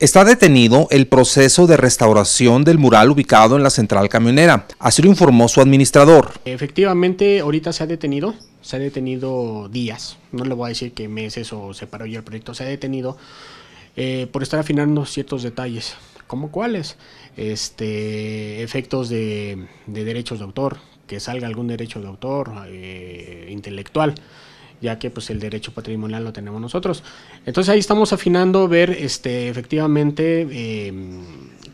Está detenido el proceso de restauración del mural ubicado en la central camionera, así lo informó su administrador. Efectivamente, ahorita se ha detenido, se ha detenido días, no le voy a decir que meses o se paró ya el proyecto, se ha detenido eh, por estar afinando ciertos detalles, como cuáles, este, efectos de, derechos de autor, que salga algún derecho de autor eh, intelectual ya que pues el derecho patrimonial lo tenemos nosotros. Entonces ahí estamos afinando, ver este, efectivamente em,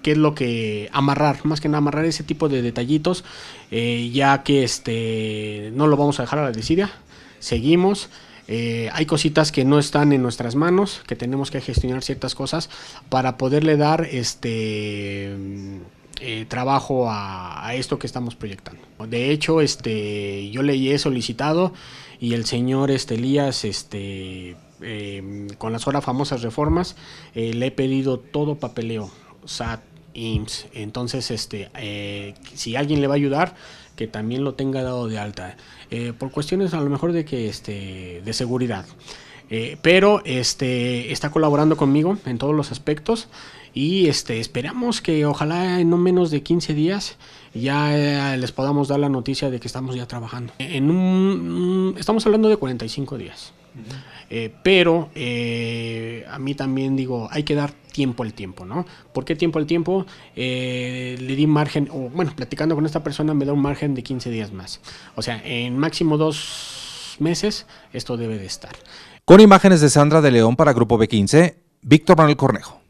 qué es lo que amarrar, más que nada amarrar ese tipo de detallitos, eh, ya que este, no lo vamos a dejar a la desidia, seguimos. Eh, hay cositas que no están en nuestras manos, que tenemos que gestionar ciertas cosas para poderle dar este eh, trabajo a, esto que estamos proyectando. De hecho, este, yo le he solicitado y el señor este, Elías, este, em, con las horas famosas reformas, eh, le he pedido todo papeleo, SAT, IMSS. Entonces, este, eh, si alguien le va a ayudar, que también lo tenga dado de alta. por cuestiones a lo mejor de que este, de seguridad. Eh, pero este, está colaborando conmigo en todos los aspectos. Y este, esperamos que ojalá en no menos de 15 días ya eh, les podamos dar la noticia de que estamos ya trabajando. En un, estamos hablando de 45 días. Eh, pero a mí también digo, hay que dar tiempo al tiempo, ¿no? ¿Por qué tiempo al tiempo? le di margen, o bueno, platicando con esta persona me da un margen de 15 días más. O sea, en máximo dos meses esto debe de estar. Con imágenes de Sandra de León para Grupo B15, Víctor Manuel Cornejo.